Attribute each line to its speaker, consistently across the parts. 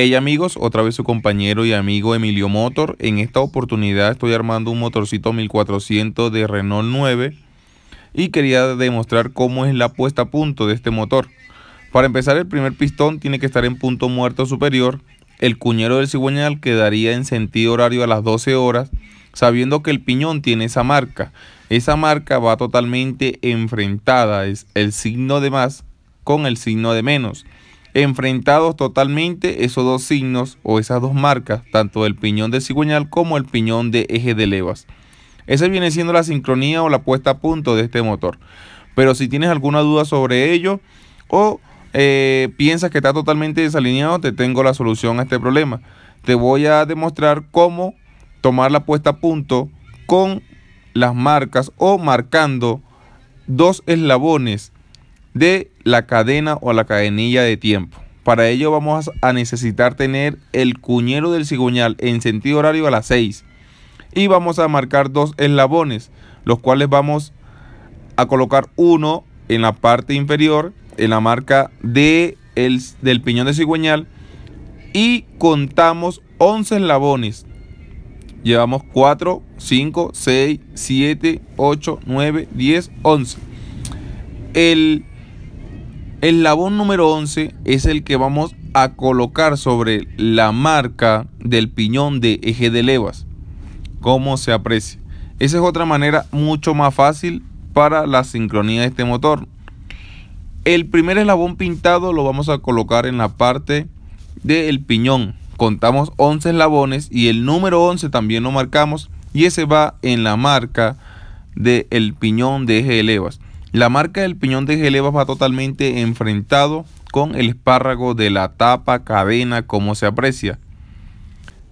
Speaker 1: Hey amigos, otra vez su compañero y amigo Emilio Motor. En esta oportunidad estoy armando un motorcito 1400 de Renault 9 y quería demostrar cómo es la puesta a punto de este motor. Para empezar el primer pistón tiene que estar en punto muerto superior. El cuñero del cigüeñal quedaría en sentido horario a las 12 horas sabiendo que el piñón tiene esa marca. Esa marca va totalmente enfrentada, es el signo de más con el signo de menos enfrentados totalmente esos dos signos o esas dos marcas, tanto el piñón de cigüeñal como el piñón de eje de levas. Esa viene siendo la sincronía o la puesta a punto de este motor. Pero si tienes alguna duda sobre ello o eh, piensas que está totalmente desalineado, te tengo la solución a este problema. Te voy a demostrar cómo tomar la puesta a punto con las marcas o marcando dos eslabones de la cadena o la cadenilla de tiempo. Para ello vamos a necesitar tener el cuñero del cigüeñal en sentido horario a las 6. Y vamos a marcar dos eslabones, los cuales vamos a colocar uno en la parte inferior, en la marca de el, del piñón de cigüeñal. Y contamos 11 eslabones. Llevamos 4, 5, 6, 7, 8, 9, 10, 11. El el labón número 11 es el que vamos a colocar sobre la marca del piñón de eje de levas. Como se aprecia. Esa es otra manera mucho más fácil para la sincronía de este motor. El primer eslabón pintado lo vamos a colocar en la parte del piñón. Contamos 11 eslabones y el número 11 también lo marcamos y ese va en la marca del piñón de eje de levas. La marca del piñón de levas va totalmente enfrentado con el espárrago de la tapa cadena como se aprecia.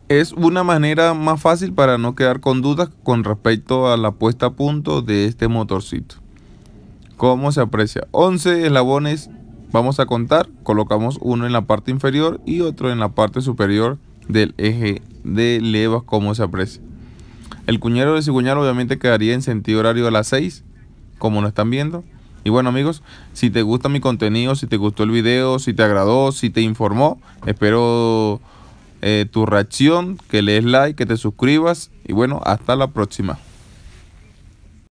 Speaker 1: Es una manera más fácil para no quedar con dudas con respecto a la puesta a punto de este motorcito. Como se aprecia? 11 eslabones vamos a contar. Colocamos uno en la parte inferior y otro en la parte superior del eje de levas como se aprecia. El cuñero de cigüeñal obviamente quedaría en sentido horario a las 6 como nos están viendo. Y bueno amigos, si te gusta mi contenido, si te gustó el video, si te agradó, si te informó, espero eh, tu reacción, que lees like, que te suscribas y bueno, hasta la próxima.